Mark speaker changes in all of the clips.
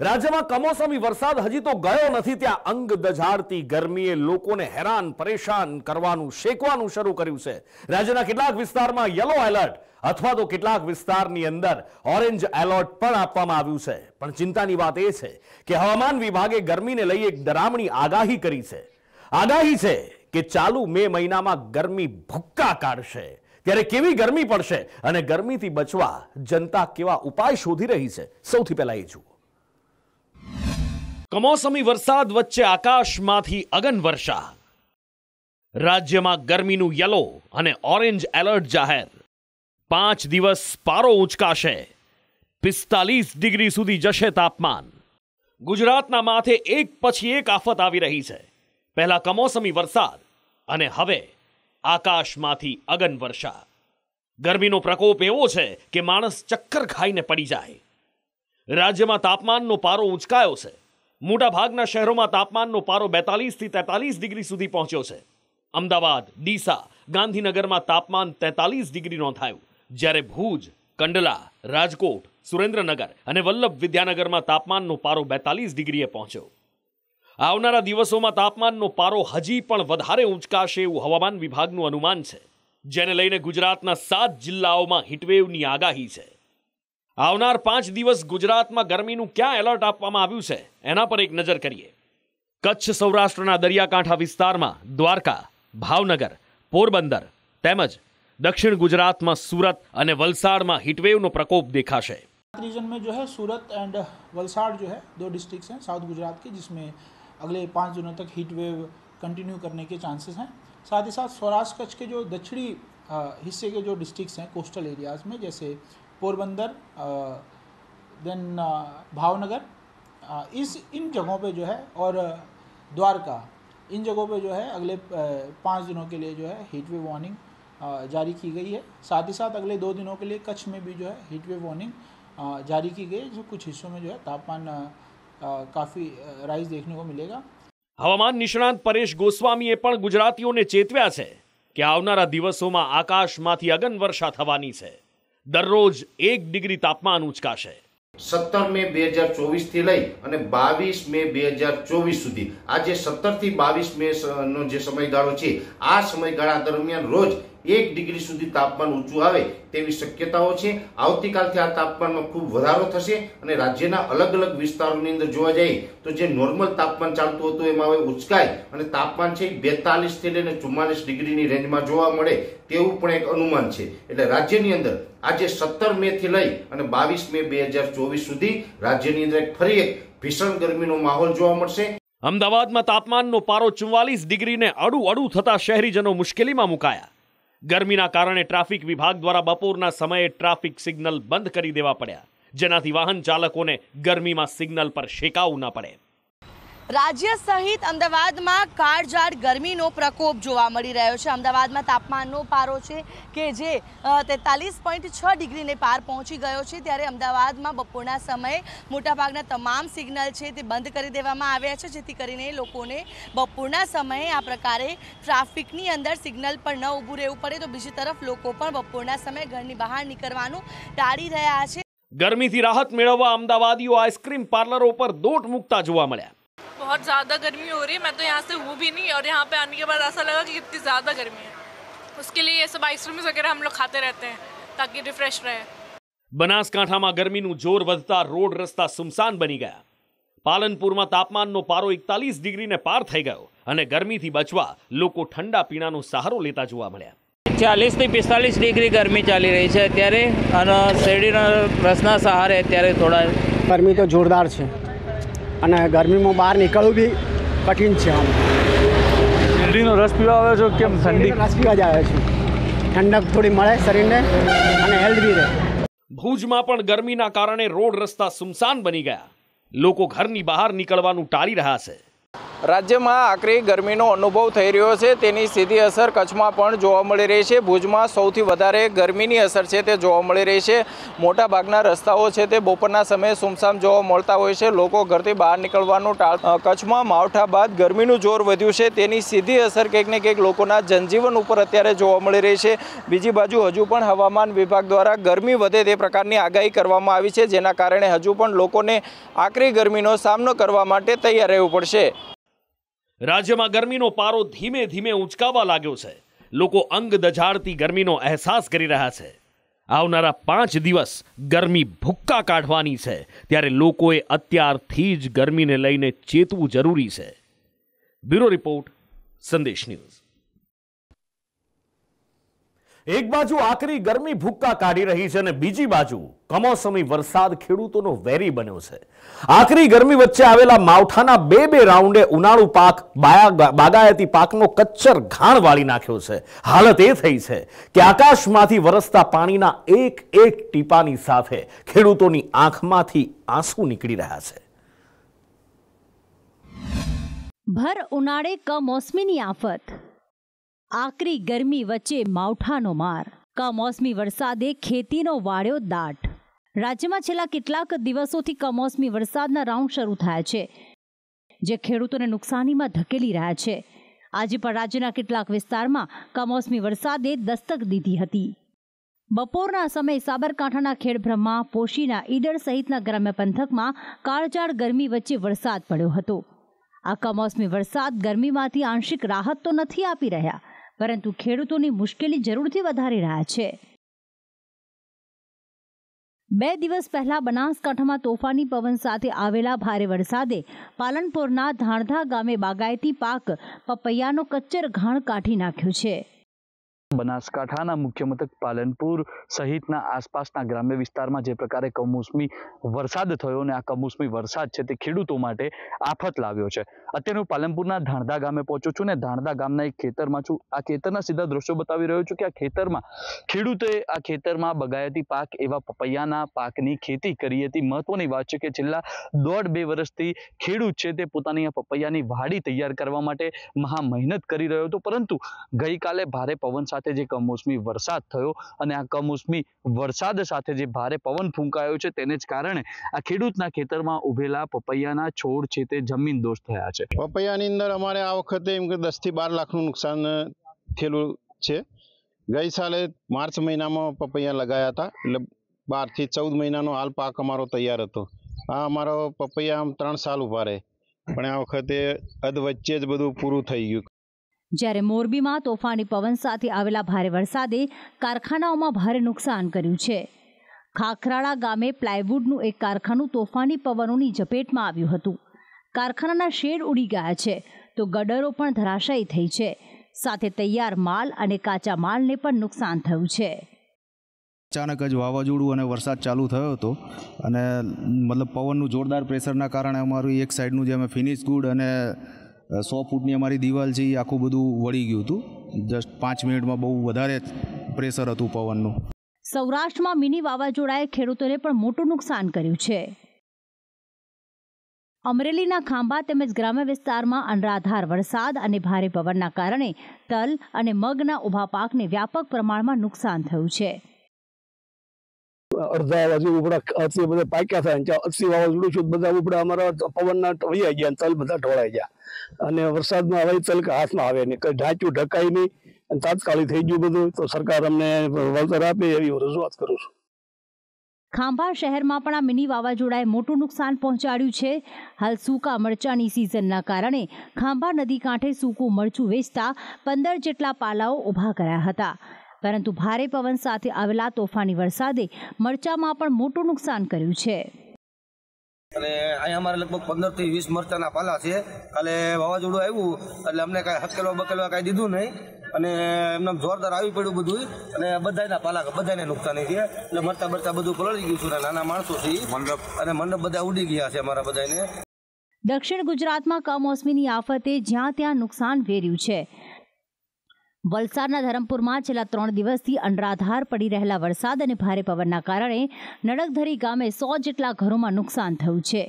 Speaker 1: રાજ્યમાં કમોસમી વરસાદ હજી તો ગયો નથી ત્યાં અંગ દઝાડતી ગરમીએ લોકોને હેરાન પરેશાન કરવાનું શેકવાનું શરૂ કર્યું છે રાજ્યના કેટલાક વિસ્તારમાં યલો એલર્ટ અથવા તો કેટલાક વિસ્તારની અંદર ઓરેન્જ એલર્ટ પણ આપવામાં આવ્યું છે પણ ચિંતાની વાત એ છે કે હવામાન વિભાગે ગરમીને લઈ એક ડરામણી આગાહી કરી છે આગાહી છે કે ચાલુ મે મહિનામાં ગરમી ભુક્કા કાઢશે ત્યારે કેવી ગરમી પડશે અને ગરમીથી બચવા જનતા કેવા ઉપાય શોધી રહી છે સૌથી પહેલા એ જુઓ કમોસમી વરસાદ વચ્ચે આકાશમાંથી અગન વર્ષા રાજ્યમાં ગરમીનું યલો અને ઓરેન્જ એલર્ટ જાહેર પાંચ દિવસ પારો ઉંચકાશે પિસ્તાલીસ ડિગ્રી સુધી જશે તાપમાન ગુજરાતના માથે એક પછી એક આફત આવી રહી છે પહેલા કમોસમી વરસાદ અને હવે આકાશમાંથી અગન વર્ષા ગરમીનો પ્રકોપ એવો છે કે માણસ ચક્કર ખાઈને પડી જાય રાજ્યમાં તાપમાનનો પારો ઉંચકાયો છે મોટાભાગના શહેરોમાં તાપમાનનો પારો બેતાલીસથી તેતાલીસ ડિગ્રી સુધી પહોંચ્યો છે અમદાવાદ ડીસા ગાંધીનગરમાં તાપમાન તેતાલીસ ડિગ્રી નોંધાયું જ્યારે ભુજ કંડલા રાજકોટ સુરેન્દ્રનગર અને વલ્લભ વિદ્યાનગરમાં તાપમાનનો પારો બેતાલીસ ડિગ્રીએ પહોંચ્યો આવનારા દિવસોમાં તાપમાનનો પારો હજી પણ વધારે ઊંચકાશે એવું હવામાન વિભાગનું અનુમાન છે જેને લઈને ગુજરાતના સાત જિલ્લાઓમાં હીટવેવની આગાહી છે આવનાર પાંચ દિવસ ગુજરાતમાં ગરમીનું ક્યાં એલર્ટ આપવામાં આવ્યું છે એના પર એક નજર કરીએ કચ્છ સૌરાષ્ટ્રના દરિયાકાંઠા વિસ્તારમાં દ્વારકા ભાવનગર પોરબંદર તેમજ દક્ષિણ ગુજરાતમાં સુરત અને વલસાડમાં હીટવેવનો પ્રકોપ દેખાશે रीजन में जो है सूरत एंड वलसाड़ जो है दो डिस्ट्रिक्ट्स हैं साउथ गुजरात के जिसमें अगले पाँच दिनों तक हीट वेव कंटिन्यू करने के चांसेस हैं साथ ही साथ सौराष्ट्र कच्छ के जो दक्षिणी हिस्से के जो डिस्ट्रिक्ट्स हैं coastal areas Porbandar then Bhavnagar इस इन जगहों पे जो है और द्वारका इन जगहों पे जो है अगले पाँच दिनों के लिए जो है हीटवेव वार्निंग जारी की गई है साथ ही साथ अगले दो दिनों के लिए कच्छ में भी जो है हीटवेव वार्निंग जारी की गई है जो कुछ हिस्सों में जो है तापमान काफ़ी राइज देखने को मिलेगा હવામાન નિષ્ણાંત પરેશ ગોસ્વામીએ પણ ગુજરાતીઓને ચેતવ્યા છે કે આવનારા દિવસોમાં આકાશમાંથી અગન વર્ષા થવાની છે દરરોજ એક ડિગ્રી તાપમાન ઉંચકાશે સત્તર મે બે હજાર થી લઈ અને બાવીસ મે બે હજાર ચોવીસ સુધી આજે સત્તર થી બાવીસ મે નો જે સમયગાળો છે આ સમયગાળા દરમિયાન રોજ એક ડિગ્રી સુધી તાપમાન ઊંચું આવે તેવી શક્યતાઓ છે આવતીકાલથી આ તાપમાનમાં ખૂબ વધારો થશે અને રાજ્યના અલગ અલગ વિસ્તારોની અંદર જોવા જઈએ તો જે નોર્મલ તાપમાન ચાલતું હતું એમાં હવે ઉચકાય અને તાપમાન છે બેતાલીસથી લઈને ચુમ્માલીસ ડિગ્રીની રેન્જમાં જોવા મળે તેવું પણ એક અનુમાન છે એટલે રાજ્યની અંદર આજે સત્તર મેથી લઈ અને બાવીસ મે બે હજાર ચોવીસ સુધી રાજ્યની અંદર ફરી એક ભીષણ ગરમીનો માહોલ જોવા મળશે અમદાવાદમાં તાપમાનનો પારો ચુમ્વાલીસ ડિગ્રીને અડુ અડુ થતા શહેરીજનો મુશ્કેલીમાં મુકાયા ગરમીના કારણે ટ્રાફિક વિભાગ દ્વારા બપોરના સમયે ટ્રાફિક સિગ્નલ બંધ કરી દેવા પડ્યા જેનાથી વાહન ચાલકોને ગરમીમાં સિગ્નલ પર શેકાવું ના પડે
Speaker 2: રાજ્ય સહિત અમદાવાદમાં કાળજાળ ગરમીનો પ્રકોપ જોવા મળી રહ્યો છે અમદાવાદમાં તાપમાનનો પારો છે કે જે તેતાલીસ પોઈન્ટ છ ડિગ્રીને પાર પહોંચી ગયો છે ત્યારે અમદાવાદમાં બપોરના સમયે મોટાભાગના તમામ સિગ્નલ છે તે બંધ કરી દેવામાં આવ્યા છે જેથી કરીને લોકોને બપોરના સમયે આ પ્રકારે ટ્રાફિકની અંદર સિગ્નલ પર ન ઊભું રહેવું પડે તો બીજી તરફ લોકો પણ બપોરના સમયે ઘરની બહાર નીકળવાનું ટાળી રહ્યા છે
Speaker 1: ગરમીથી રાહત મેળવવા અમદાવાદીઓ આઈસ્ક્રીમ પાર્લરો પર દોટ મૂકતા જોવા મળ્યા
Speaker 3: बहुत ज़्यादा गर्मी हो रही है मैं तो यहाँ से हूँ भी नहीं और यहाँ पे आने के बाद ऐसा लगा कि कितनी ज़्यादा गर्मी है उसके लिए ये सब आइसक्रीम्स वगैरह हम लोग खाते रहते हैं
Speaker 2: તાકી રિફ્રેશ રહે
Speaker 1: બનાસકાંઠામાં ગરમીનું જોર વધતા રોડ રસ્તા સુમસાન બની ગયા પાલનપુરમાં તાપમાનનો પારો એકતાલીસ ડિગ્રીને પાર થઈ ગયો અને ગરમીથી બચવા લોકો ઠંડા પીણાનો સહારો લેતા જોવા મળ્યા ચાલીસથી પિસ્તાલીસ ડિગ્રી ગરમી ચાલી રહી છે અત્યારે અને શેરડીના રસના સહારે અત્યારે થોડા
Speaker 3: ગરમી તો જોરદાર છે અને ગરમીમાં બહાર નીકળવું બી કઠિન છે આમ
Speaker 1: શેરડીનો રસ પીવા આવ્યો છો કેમ ઠંડી રસ પીવા જ આવે છે ઠંડક થોડી મળે શરીરને અને હેલ્થ બી રહે ભુજમાં પણ ગરમીના કારણે રોડ રસ્તા સુમસાન બની ગયા લોકો ઘરની બહાર નીકળવાનું ટાળી રહ્યા છે રાજ્યમાં આકરી ગરમીનો અનુભવ થઈ રહ્યો છે તેની સીધી અસર કચ્છમાં પણ જોવા મળી રહી છે ભુજમાં સૌથી વધારે ગરમીની અસર છે તે જોવા મળી રહી છે મોટાભાગના રસ્તાઓ છે તે બપોરના સમયે સુમસામ જોવા મળતા હોય છે લોકો ઘરથી બહાર નીકળવાનું ટાળ કચ્છમાં માવઠા બાદ ગરમીનું જોર વધ્યું છે તેની સીધી અસર કંઈક ને કંઈક લોકોના જનજીવન ઉપર અત્યારે જોવા મળી રહી છે બીજી બાજુ હજુ પણ હવામાન વિભાગ દ્વારા ગરમી વધે તે પ્રકારની આગાહી કરવામાં આવી છે જેના કારણે હજુ પણ લોકોને આકરી ગરમીનો સામનો કરવા માટે તૈયાર રહેવું પડશે રાજ્યમાં ગરમીનો પારો ધીમે ધીમે ઉંચકાવા લાગ્યો છે લોકો અંગ દજાડતી ગરમીનો અહેસાસ કરી રહ્યા છે આવનારા પાંચ દિવસ ગરમી ભુક્કા કાઢવાની છે ત્યારે લોકોએ અત્યારથી જ ગરમીને લઈને ચેતવું જરૂરી છે બ્યુરો રિપોર્ટ સંદેશ ન્યૂઝ એક બાજુ આકરી ગરમી ભૂક્કા કાઢી રહી છે અને બીજી બાજુ કમોસમી વરસાદ ખેડૂતોનો વેરી બન્યો છે આકરી ગરમી વચ્ચે આવેલા માવઠાના બે બે રાઉન્ડે ઉનાળુ પાક બાગાયતી પાકનો કચ્છર ઘાણ વાળી નાખ્યો છે હાલત એ થઈ છે કે આકાશમાંથી વરસતા પાણીના એક એક ટીપાની સાથે ખેડૂતોની આંખમાંથી આંસુ નીકળી રહ્યા છે
Speaker 2: ભર ઉનાળે કમોસમીની આફત આકરી ગરમી વચ્ચે માવઠાનો માર કમોસમી વરસાદે ખેતીનો વાળ્યો દાટ રાજ્યમાં છેલ્લા કેટલાક દિવસોથી કમોસમી વરસાદના રાઉન્ડ શરૂ થયા છે જે ખેડૂતોને નુકસાનીમાં ધકેલી રહ્યા છે આજે પણ રાજ્યના કેટલાક વિસ્તારમાં કમોસમી વરસાદે દસ્તક દીધી હતી બપોરના સમયે સાબરકાંઠાના ખેડબ્રહ્મા પોશીના ઈડર સહિતના ગ્રામ્ય પંથકમાં કાળજાળ ગરમી વચ્ચે વરસાદ પડ્યો હતો આ કમોસમી વરસાદ ગરમીમાંથી આંશિક રાહત તો નથી આપી રહ્યા પરંતુ ખેડૂતોની મુશ્કેલી જરૂરથી વધારી રહ્યા છે બે દિવસ પહેલા બનાસકાંઠામાં તોફાની પવન સાથે આવેલા ભારે વરસાદે પાલનપુરના ધાણધા ગામે બાગાયતી પાક પપૈયાનો કચ્ચર ઘાણ કાઢી નાખ્યો છે
Speaker 1: બનાસકાંઠાના મુખ્ય પાલનપુર સહિતના આસપાસના ગ્રામ્ય વિસ્તારમાં જે પ્રકારે કમોસમી વરસાદ થયો અને આ કમોસમી વરસાદ છે તે ખેડૂતો માટે આફત લાવ્યો છે અત્યારે હું પાલનપુરના ધાણધા ગામે પહોંચ્યો છું ને ધાણધા ગામના એક ખેતરમાં છું આ ખેતરના સીધા દ્રશ્યો બતાવી રહ્યો છું કે આ ખેતરમાં ખેડૂતે આ ખેતરમાં બગાયતી પાક એવા પપૈયાના પાકની ખેતી કરી હતી મહત્વની વાત છે કે છેલ્લા દોઢ બે વર્ષથી ખેડૂત છે તે પોતાની આ પપૈયાની વાડી તૈયાર કરવા માટે મહા મહેનત કરી રહ્યો હતો પરંતુ ગઈકાલે ભારે પવન સાથે સાથે જે કમોસમી વરસાદ થયો અને આ કમોસમી વરસાદ સાથે જે ભારે પવન ફૂંકાયો છે તેને જ કારણે આ ખેડૂતના ખેતરમાં ઉભેલા પપૈયાના છોડ છે તે જમીન દોષ થયા છે પપૈયાની અંદર અમારે આ વખતે એમ કે દસથી બાર લાખનું નુકસાન થયેલું છે ગઈ સાલે માર્ચ મહિનામાં પપૈયા લગાયા હતા એટલે થી ચૌદ મહિનાનો હાલ પાક અમારો તૈયાર હતો આ અમારો પપૈયા આમ ત્રણ સાલ ઉભા રહે પણ આ વખતે અધ વચ્ચે જ બધું પૂરું થઈ ગયું
Speaker 2: જ્યારે મોરબીમાં તોફાની પવન સાથે આવેલા ભારે વરસાદે કારખાનાઓમાં ભારે નુકસાન કર્યું છે ખાખરાળા ગામે પ્લાયવુડનું એક કારખાનું તોફાની પવનોની ઝપેટમાં આવ્યું હતું કારખાનાના શેડ ઉડી ગયા છે તો ગડરો પણ ધરાશાયી થઈ છે સાથે તૈયાર માલ અને કાચા માલને પણ નુકસાન થયું છે
Speaker 3: અચાનક
Speaker 1: જ વાવાઝોડું અને વરસાદ ચાલુ થયો હતો અને મતલબ પવનનું જોરદાર પ્રેશરના કારણે અમારું એક સાઈડનું જે અમે ફિનિશ ગુડ અને સો ફૂટની અમારી દિવાલ છે એ આખું બધું વળી ગયું હતું જસ્ટ પાંચ મિનિટમાં બહુ વધારે પ્રેશર હતું પવનનું
Speaker 2: સૌરાષ્ટ્રમાં મિની વાવાઝોડાએ ખેડૂતોને પણ મોટું નુકસાન કર્યું છે અમરેલીના ખાંભા તેમજ ગ્રામ્ય વિસ્તારમાં અનરાધાર વરસાદ અને ભારે પવનના કારણે તલ અને મગના ઊભા પાકને વ્યાપક પ્રમાણમાં નુકસાન થયું છે
Speaker 1: અડધા વાજુ ઉપડા અસી બધા પાક્યા થાય ત્યાં અસી વાવાઝોડું છું બધા ઉપડા અમારા પવનના વહી ગયા તલ બધા ઢોળાઈ ગયા અને વરસાદમાં હવે તલક હાથમાં આવે નહીં કઈ ઢાંચ્યું ઢકાય નહીં અને તાત્કાલિક થઈ ગયું બધું તો સરકાર અમને વળતર આપે એવી રજૂઆત
Speaker 2: કરું છું ખાંભા શહેરમાં પણ આ મિની વાવાઝોડાએ મોટું નુકસાન પહોંચાડ્યું છે હાલ સૂકા મરચાની સિઝનના કારણે ખાંભા નદી કાંઠે સૂકું મરચું વેચતા પંદર જેટલા પાલાઓ ઊભા કર્યા હતા પરંતુ ભારે પવન સાથે આવેલા તોફાની વરસાદે મરચામાં પણ મોટું નુકસાન કર્યું છે
Speaker 1: અને અહીંયા અમારે લગભગ પંદર થી વીસ મરચાના પાલા છે કાલે વાવાઝોડું આવ્યું એટલે અમને કાંઈ હકેલવા બકેલવા કાંઈ દીધું નહીં અને એમને જોરદાર આવી પડ્યું બધું અને બધાના પાલા બધાને નુકસાન થઈ ગયા એટલે મરતા મરતા બધું પલળી ગયું છે નાના માણસો છે મંડપ અને મંડપ બધા ઉડી ગયા છે અમારા બધાને
Speaker 2: દક્ષિણ ગુજરાતમાં કમોસમીની આફતે જ્યાં ત્યાં નુકસાન વેર્યું છે વલસાડના ધરમપુરમાં છેલ્લા ત્રણ દિવસથી અનરાધાર પડી રહેલા વરસાદ અને ભારે પવનના કારણે નડકધરી ગામે સો જેટલા ઘરોમાં નુકસાન થયું છે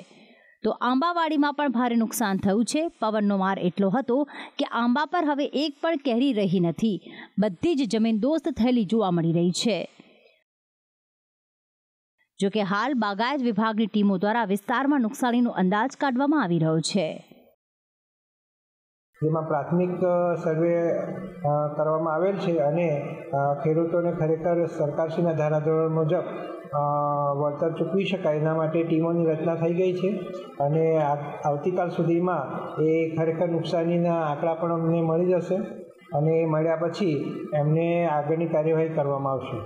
Speaker 2: તો આંબાવાડીમાં પણ ભારે નુકસાન થયું છે પવનનો માર એટલો હતો કે આંબા પર હવે એક પણ કેરી રહી નથી બધી જ જમીન દોસ્ત થયેલી જોવા મળી રહી છે જોકે હાલ બાગાયત વિભાગની ટીમો દ્વારા વિસ્તારમાં નુકસાનીનો અંદાજ કાઢવામાં આવી રહ્યો છે જેમાં પ્રાથમિક સર્વે કરવામાં આવેલ છે અને ખેડૂતોને ખરેખર સરકારશ્રીના ધારાધોરણ મુજબ વળતર ચૂકવી શકાય એના માટે ટીમોની રચના થઈ ગઈ છે અને આવતીકાલ સુધીમાં એ ખરેખર નુકસાનીના આંકડા પણ અમને મળી જશે અને મળ્યા પછી એમને આગળની કાર્યવાહી કરવામાં આવશે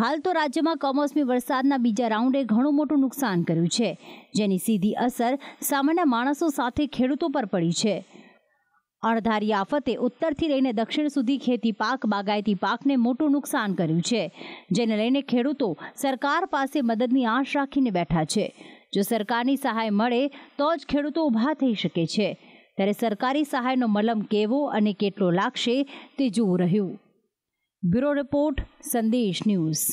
Speaker 2: હાલ તો રાજ્યમાં કમોસમી વરસાદના બીજા રાઉન્ડે ઘણું મોટું નુકસાન કર્યું છે જેની સીધી અસર સામાન્ય માણસો સાથે ખેડૂતો પર પડી છે અણધારી આફતે ઉત્તરથી લઈને દક્ષિણ સુધી ખેતી પાક બાગાયતી પાકને મોટું નુકસાન કર્યું છે જેને લઈને ખેડૂતો સરકાર પાસે મદદની આશ રાખીને બેઠા છે જો સરકારની સહાય મળે તો જ ખેડૂતો ઊભા થઈ શકે છે ત્યારે સરકારી સહાયનો મલમ કેવો અને કેટલો લાગશે તે જોવું રહ્યું બ્યુરો રિપોર્ટ સંદેશ ન્યૂઝ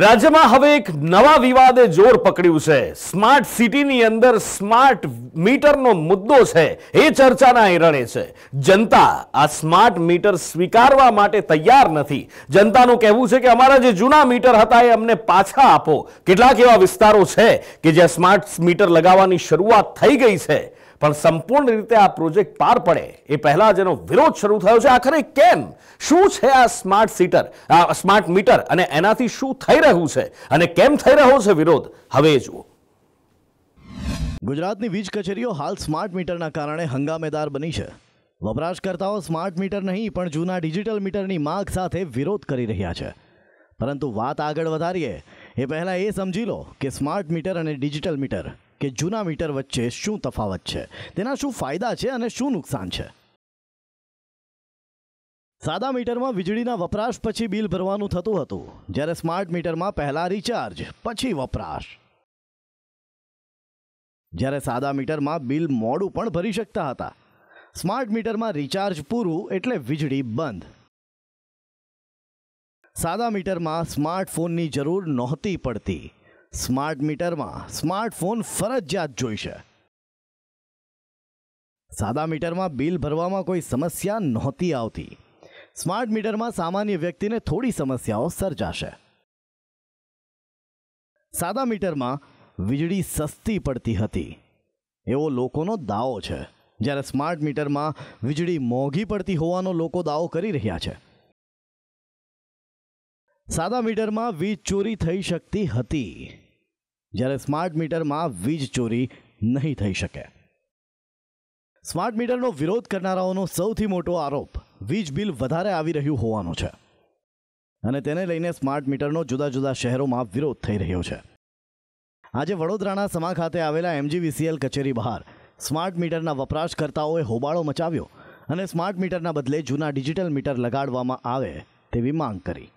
Speaker 1: રાજ્યમાં હવે એક નવા વિવાદે જોર પકડ્યું છે સ્માર્ટ સિટીની અંદર સ્માર્ટ મીટરનો મુદ્દો છે એ ચર્ચાના હેરણે છે જનતા આ સ્માર્ટ મીટર સ્વીકારવા માટે તૈયાર નથી જનતાનું કહેવું છે કે અમારા જે જૂના મીટર હતા એ અમને પાછા આપો કેટલાક એવા વિસ્તારો છે કે જ્યાં સ્માર્ટ મીટર લગાવવાની શરૂઆત થઈ ગઈ છે પણ સંપૂર્ણ રીતે આ પ્રોજેક્ટ પાર પડે એ પહેલાં જેનો વિરોધ શરૂ થયો છે આખરે કેમ શું છે આ સ્માર્ટ સીટર આ સ્માર્ટ મીટર અને એનાથી શું થઈ રહ્યું છે અને કેમ થઈ રહ્યો છે વિરોધ હવે જુઓ
Speaker 3: ગુજરાતની વીજ કચેરીઓ હાલ સ્માર્ટ મીટરના કારણે હંગામેદાર બની છે વપરાશકર્તાઓ સ્માર્ટ મીટર નહીં પણ જૂના ડિજિટલ મીટરની માગ સાથે વિરોધ કરી રહ્યા છે પરંતુ વાત આગળ વધારીએ એ પહેલાં એ સમજી લો કે સ્માર્ટ મીટર અને ડિજિટલ મીટર કે જૂના મીટર વચ્ચે શું તફાવત છે તેના શું ફાયદા છે અને શું નુકસાન છે સાદા મીટરમાં વીજળીના વપરાશ પછી બિલ ભરવાનું થતું હતું જ્યારે સ્માર્ટ મીટરમાં પહેલાં રિચાર્જ પછી વપરાશ જ્યારે સાદા મીટરમાં બિલ મોડું પણ ભરી શકતા હતા સ્માર્ટ મીટરમાં રિચાર્જ પૂરું એટલે વીજળી બંધ સાદા મીટરમાં સ્માર્ટફોનની જરૂર નહોતી પડતી સ્માર્ટ મીટરમાં સ્માર્ટફોન ફરજિયાત જોઈશે સાદા મીટરમાં બિલ ભરવામાં કોઈ સમસ્યા નહોતી આવતી સ્માર્ટ મીટરમાં સામાન્ય વ્યક્તિને થોડી સમસ્યાઓ સર્જાશે સાદા મીટરમાં વીજળી સસ્તી પડતી હતી એવો લોકોનો દાવો છે જ્યારે સ્માર્ટ મીટરમાં વીજળી મોંઘી પડતી હોવાનો લોકો દાવો કરી રહ્યા છે સાદા મીટરમાં વીજ ચોરી થઈ શકતી હતી જ્યારે સ્માર્ટ મીટરમાં વીજ ચોરી નહીં થઈ શકે સ્માર્ટ મીટરનો વિરોધ કરનારાઓનો સૌથી મોટો આરોપ વીજ બિલ વધારે આવી રહ્યું હોવાનો છે અને તેને લઈને સ્માર્ટ મીટરનો જુદા જુદા શહેરોમાં વિરોધ થઈ રહ્યો છે આજે વડોદરાના સમા ખાતે આવેલા એમજીવીસીએલ કચેરી બહાર સ્માર્ટ મીટરના વપરાશકર્તાઓએ હોબાળો મચાવ્યો અને સ્માર્ટ મીટરના બદલે જૂના ડિજિટલ મીટર લગાડવામાં આવે તેવી માંગ કરી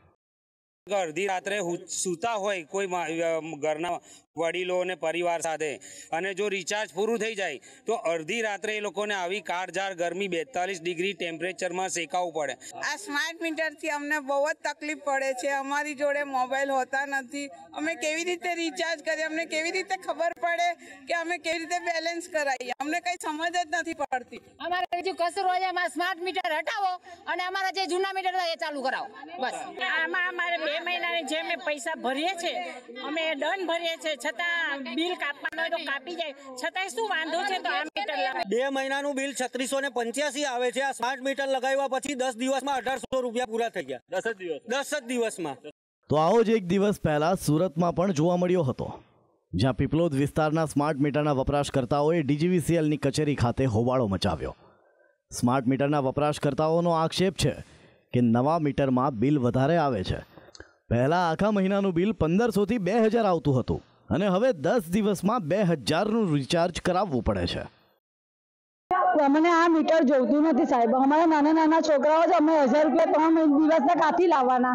Speaker 1: અડધી રાત્રે સુતા હોય કોઈ ઘરના વડીલો અને પરિવાર સાથે અને જો રિચાર્જ પૂરું થઈ જાય તો અડધી રાત્રે એ લોકોને આવી કાળઝાર ગરમી બેતાલીસ ડિગ્રી ટેમ્પરેચરમાં શેકાવું પડે
Speaker 2: આ સ્માર્ટ મીટરથી અમને બહુ જ તકલીફ પડે છે અમારી જોડે મોબાઈલ હોતા નથી અમે કેવી રીતે રિચાર્જ કરીએ અમને કેવી રીતે ખબર પડે કે અમે કેવી રીતે બેલેન્સ કરાવીએ અમને કંઈ સમજ જ નથી પડતી અમારે બીજું કસર હોય અમારા સ્માર્ટ મીટર હટાવો અને અમારા જે જૂના મીટર હતા એ ચાલુ કરાવો બસ આમાં અમારે બે મહિનાની જે અમે પૈસા ભરીએ છીએ અમે દંડ ભરીએ છીએ છતાં બિલ કાપવાનું હોય તો કાપી જાય છતાંય શું વાંધો છે તો આ મીટર બે
Speaker 1: મહિનાનું બિલ છત્રીસો ને પંચ્યાસી આવે છે આ સ્માર્ટ મીટર લગાવ્યા પછી દસ દિવસમાં અઢારસો રૂપિયા પૂરા થઈ ગયા દસ જ દિવસ દસ જ દિવસમાં
Speaker 3: તો આવો જ એક દિવસ પહેલા સુરતમાં પણ જોવા મળ્યો હતો જ્યાં પીપલોદ વિસ્તારના સ્માર્ટ મીટરના વપરાશકર્તાઓએ ડીજીવીસીએલની કચેરી ખાતે હોબાળો મચાવ્યો સ્માર્ટ મીટરના વપરાશકર્તાઓનો આક્ષેપ છે કે નવા મીટરમાં બિલ વધારે આવે છે પહેલાં આખા મહિનાનું બિલ પંદરસોથી બે હજાર આવતું હતું અને હવે દસ દિવસમાં બે હજારનું રિચાર્જ કરાવવું પડે છે
Speaker 2: અમને આ મીટર જોતું નથી સાહેબ અમારા નાના નાના છોકરાઓ છે અમે હજાર રૂપિયા ત્રણ દિવસ ને કાથી લાવવાના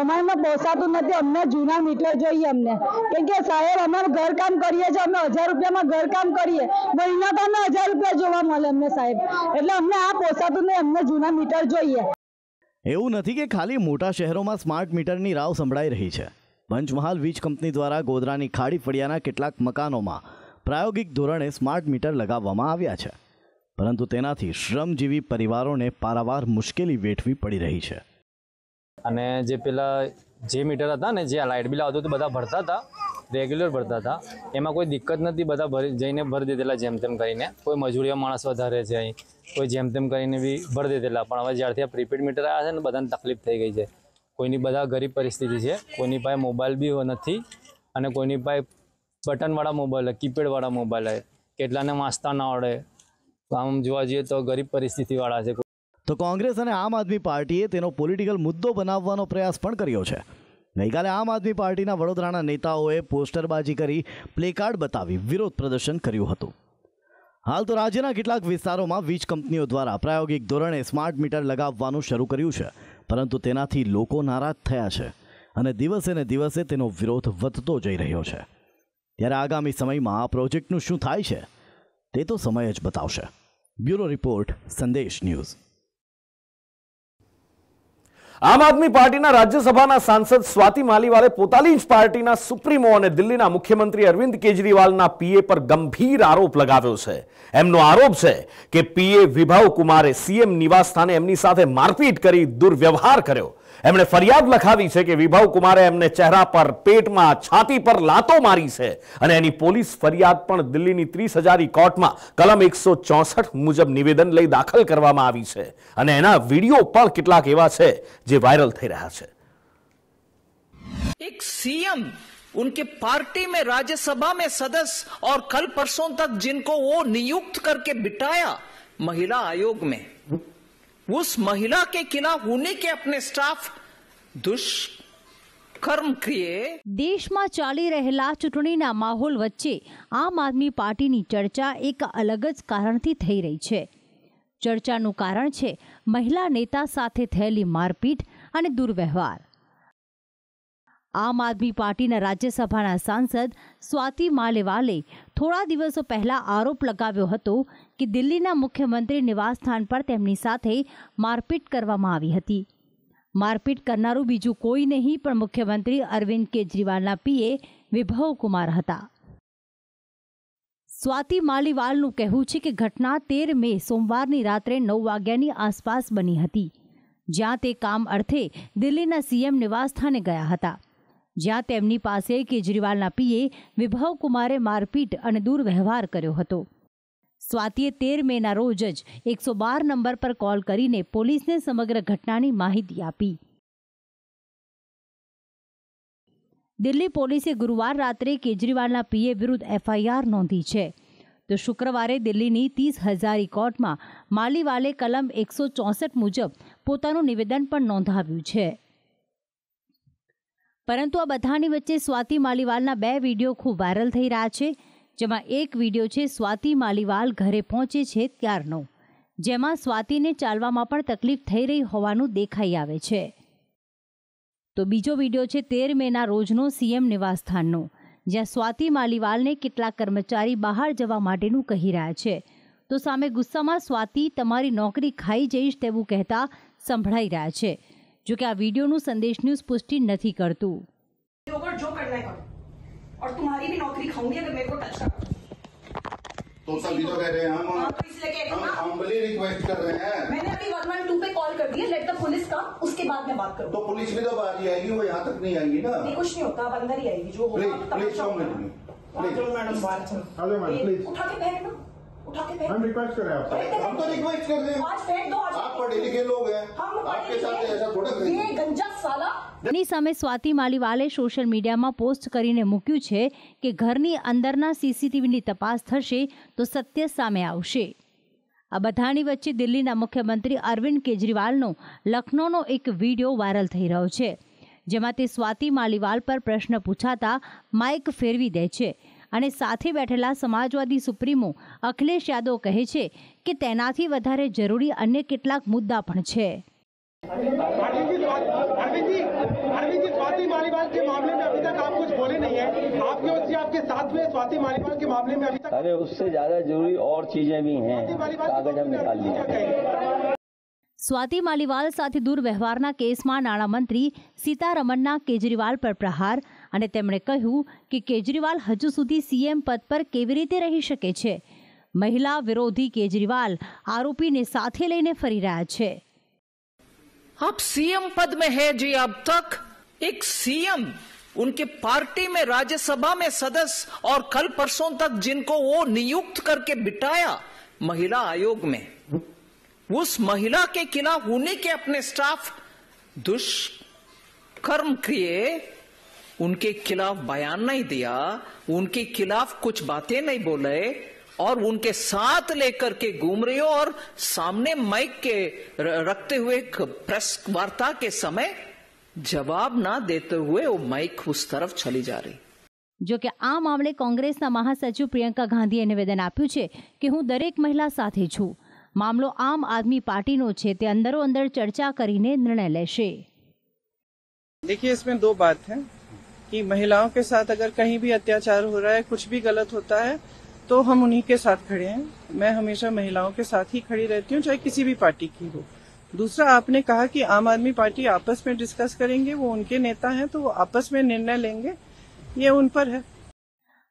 Speaker 2: અમારામાં પોસાતું નથી અમને જૂના મીટર જોઈએ અમને કેમ કે સાહેબ અમે ઘર કામ કરીએ છીએ અમે હજાર રૂપિયામાં ઘર કામ કરીએ મહિના તો અમે હજાર રૂપિયા જોવા મળે અમને સાહેબ એટલે અમને આ પોસાતું નહીં અમને જૂના મીટર જોઈએ
Speaker 3: એવું નથી કે ખાલી મોટા શહેરોમાં સ્માર્ટ મીટરની રાવ સંભળાઈ રહી છે પંચમહાલ વીજ કંપની દ્વારા ગોધરાની ખાડી ફળિયાના કેટલાક મકાનોમાં પ્રાયોગિક ધોરણે સ્માર્ટ મીટર લગાવવામાં આવ્યા છે પરંતુ તેનાથી શ્રમજીવી પરિવારોને પારાવાર મુશ્કેલી વેઠવી પડી રહી છે
Speaker 1: અને જે પેલા જે મીટર હતા ને જે લાઇટ બિલ આવતું હતું બધા ભરતા હતા
Speaker 2: રેગ્યુલર ભરતા હતા એમાં કોઈ દિક્કત નથી બધા ભરી જઈને ભરી દીધેલા જેમ તેમ કરીને કોઈ મજૂરીઓ માણસ વધારે છે અહીં કોઈ જેમ તેમ કરીને બી ભરી દીધેલા પણ હવે જ્યારથી આ પ્રીપેડ મીટર આવ્યા છે ને બધાને તકલીફ થઈ ગઈ છે કોઈની બધા ગરીબ પરિસ્થિતિ છે કોઈની પાસે મોબાઈલ બી નથી અને
Speaker 1: કોઈની પાસે બટનવાળા મોબાઈલ કીપેડવાળા મોબાઈલ હોય કેટલાને વાંચતા ના આવડે
Speaker 3: આમ જોવા જઈએ તો ગરીબ પરિસ્થિતિવાળા છે તો કોંગ્રેસ અને આમ આદમી પાર્ટીએ તેનો પોલિટિકલ મુદ્દો બનાવવાનો પ્રયાસ પણ કર્યો છે ગઈકાલે આમ આદમી પાર્ટીના વડોદરાના નેતાઓએ પોસ્ટરબાજી કરી પ્લેકાર્ડ બતાવી વિરોધ પ્રદર્શન કર્યું હતું હાલ તો રાજ્યના કેટલાક વિસ્તારોમાં વીજ કંપનીઓ દ્વારા પ્રાયોગિક ધોરણે સ્માર્ટ મીટર લગાવવાનું શરૂ કર્યું છે પરંતુ તેનાથી લોકો નારાજ થયા છે અને દિવસે ને દિવસે તેનો વિરોધ વધતો જઈ રહ્યો છે ત્યારે આગામી સમયમાં આ પ્રોજેક્ટનું શું થાય છે તે તો સમય જ બતાવશે બ્યુરો રિપોર્ટ સંદેશ ન્યૂઝ
Speaker 1: આમ આદમી પાર્ટીના રાજ્યસભાના સાંસદ સ્વાતિ માલીવાલે પોતાની જ પાર્ટીના સુપ્રીમો અને દિલ્હીના મુખ્યમંત્રી અરવિંદ કેજરીવાલના પીએ પર ગંભીર આરોપ લગાવ્યો છે એમનો આરોપ છે કે પીએ વિભવ કુમારે સીએમ સ્થાને એમની સાથે મારપીટ કરી દુર્વ્યવહાર કર્યો એમણે ફરિયાદ લખાવી છે કે વિભવ એમને ચહેરા પર પેટમાં છાતી પર લાતો મારી છે અને એની પોલીસ ફરિયાદ પણ દિલ્હીની ત્રીસ હજારી કોર્ટમાં કલમ એકસો મુજબ નિવેદન લઈ દાખલ કરવામાં આવી છે અને એના વિડીયો પણ કેટલાક એવા છે જે વાયરલ થઈ રહ્યા છે એક सीएम उनके पार्टी में राज्यसभा में सदस्य और कल परसों तक जिनको वो नियुक्त करके बिठाया
Speaker 2: महिला आयोग में उस महिला के खिलाफ उन्हीं के अपने स्टाफ दुष् કર્મ ક્રિયે દેશમાં ચાલી રહેલા ચૂંટણીના માહોલ વચ્ચે આમ આદમી પાર્ટીની ચર્ચા એક અલગ જ કારણથી થઈ રહી છે ચર્ચાનું કારણ છે મહિલા નેતા સાથે થયેલી મારપીટ અને દુર્વ્યવહાર આમ આદમી પાર્ટીના રાજ્યસભાના સાંસદ સ્વાતિ માલેવાલે થોડા દિવસો પહેલાં આરોપ લગાવ્યો હતો કે દિલ્હીના મુખ્યમંત્રી નિવાસસ્થાન પર તેમની સાથે મારપીટ કરવામાં આવી હતી મારપીટ કરનારું બીજું કોઈ નહીં પણ મુખ્યમંત્રી અરવિંદ કેજરીવાલના પીએ વિભવ કુમાર હતા સ્વાતિ માલીવાલનું કહેવું છે કે ઘટના તેર મે સોમવારની રાત્રે નવ વાગ્યાની આસપાસ બની હતી જ્યાં તે કામ અર્થે દિલ્હીના સીએમ નિવાસસ્થાને ગયા હતા જ્યાં તેમની પાસે કેજરીવાલના પીએ વિભવકુમારે મારપીટ અને દુર્વ્યવહાર કર્યો હતો સ્વાતિએ તેર મેના રોજ જ એકસો બાર નંબર પર કોલ કરીને પોલીસને સમગ્ર ઘટનાની માહિતી આપી દિલ્હી પોલીસે ગુરુવાર રાત્રે કેજરીવાલના પીએ વિરુદ્ધ એફઆઈઆર નોંધી છે તો શુક્રવારે દિલ્હીની ત્રીસ હજારી કોર્ટમાં માલીવાલે કલમ એકસો ચોસઠ મુજબ પોતાનું નિવેદન પણ નોંધાવ્યું છે પરંતુ આ બધાની વચ્ચે સ્વાતિ માલીવાલના બે વિડીયો ખૂબ વાયરલ થઈ રહ્યા છે જેમાં એક વિડીયો છે સ્વાતિ માલીવાલ ઘરે પહોંચે છે ત્યારનો જેમાં સ્વાતિને ચાલવામાં પણ તકલીફ થઈ રહી હોવાનું દેખાઈ આવે છે તો બીજો વિડીયો છે તેર મેના રોજનો સીએમ નિવાસસ્થાનનો જ્યાં સ્વાતિ માલીવાલને કેટલાક કર્મચારી બહાર જવા માટેનું કહી રહ્યા છે તો સામે ગુસ્સામાં સ્વાતિ તમારી નોકરી ખાઈ જઈશ તેવું કહેતા સંભળાઈ રહ્યા છે જો કે આ વિડીયોનું સંદેશ ન્યૂઝ પુષ્ટિ નથી કરતું
Speaker 1: और तुम्हारी भी नौकरी खाऊंगी अगर मेरे को टच करो तो सभी तो कह रहे हैं हम हाँ, तो हम हम्बली रिक्वेस्ट कर रहे हैं मैंने अभी वन वन पे कॉल कर दी लेट द पुलिस कम उसके बाद में बात करूँ तो पुलिस भी तो बाहर ही आएगी वो यहाँ तक नहीं आएगी ना नहीं कुछ नहीं होता अब अंदर ही आएगी जो होगा प्लीज हाँ, प्लीज उठा के पहले ना हम रिक्वेस्ट कर रहे हैं आपसे हम तो रिक्वेस्ट कर रहे हैं आज फेंक दो आज आप पढ़े लिखे लोग हैं आपके साथ ऐसा थोड़ा
Speaker 2: ये गंजा
Speaker 3: साला
Speaker 2: ની સામે સ્વાતિ માલીવાલે સોશિયલ મીડિયામાં પોસ્ટ કરીને મૂક્યું છે કે ઘરની અંદરના સીસીટીવીની તપાસ થશે તો સત્ય સામે આવશે આ બધાની વચ્ચે દિલ્હીના મુખ્યમંત્રી અરવિંદ કેજરીવાલનો લખનૌનો એક વિડીયો વાયરલ થઈ રહ્યો છે જેમાં તે સ્વાતિ માલીવાલ પર પ્રશ્ન પૂછાતા માઇક ફેરવી દે છે અને સાથે બેઠેલા સમાજવાદી સુપ્રીમો અખિલેશ યાદવ કહે છે કે તેનાથી વધારે જરૂરી અન્ય કેટલાક મુદ્દા પણ છે
Speaker 1: स्वाति मालीवाल के मामले में अभी तक आप कुछ बोले नहीं है आपके वजह से आपके साथ में स्वाति मालीवाल के मामले में अभी तक अरे उससे ज्यादा जरूरी और चीजें भी हैं
Speaker 3: कागज हम निकाल लिए
Speaker 2: સ્વાતિ માલીવાલ સાથે દુર્વ્યવહારના કેસમાં નાણામંત્રી સીતારમણના કેજરીવાલ પર પ્રહાર અને તેમણે કહ્યું કે કેજરીવાલ હજુ સુધી સીએમ પદ પર કેવી રીતે રહી શકે છે મહિલા વિરોધી કેજરીવાલ આરોપીને સાથે લઈને ફરી રહ્યા છે
Speaker 3: આપ सीएम
Speaker 1: પદ में હે जी અબ તક એક सीएम उनके पार्टी में राज्यसभा में सदस्य और कल परसों तक जिनको वो नियुक्त करके बिठाया महिला आयोग में उस महिला के खिलाफ उन्हीं के अपने स्टाफ दुष्कर्म किए उनके खिलाफ बयान नहीं दिया उनके खिलाफ कुछ बातें नहीं बोले और उनके साथ लेकर के घूम रही हो और सामने माइक के रखते हुए प्रेस वार्ता के समय जवाब ना देते हुए वो माइक उस तरफ चली जा रही
Speaker 2: जो कि आ मामले कांग्रेस महासचिव प्रियंका गांधी निवेदन आप दरेक महिला साथ छू आम आदमी पार्टी नो छे ते अंदरो अंदर चर्चा करीने निर्णय लेशे देखिए इसमें दो बात है कि महिलाओं के साथ अगर कहीं भी अत्याचार हो रहा है कुछ भी गलत होता है तो हम उन्हीं के साथ खड़े हैं मैं हमेशा महिलाओं के साथ ही खड़ी रहती हूँ चाहे किसी भी पार्टी की हो दूसरा आपने कहा कि आम आदमी पार्टी आपस में डिस्कस करेंगे वो उनके नेता हैं तो वो आपस में निर्णय लेंगे ये उन पर है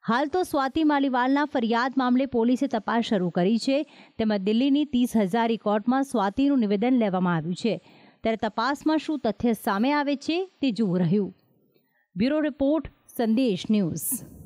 Speaker 2: હાલ તો સ્વાતિ માલીવાલના ફરિયાદ મામલે પોલીસે તપાસ શરૂ કરી છે તેમજ દિલ્હીની ત્રીસ હજારી કોર્ટમાં સ્વાતિનું નિવેદન લેવામાં આવ્યું છે ત્યારે તપાસમાં શું તથ્ય સામે આવે છે તે જોવું રહ્યું બ્યુરો રિપોર્ટ સંદેશ ન્યૂઝ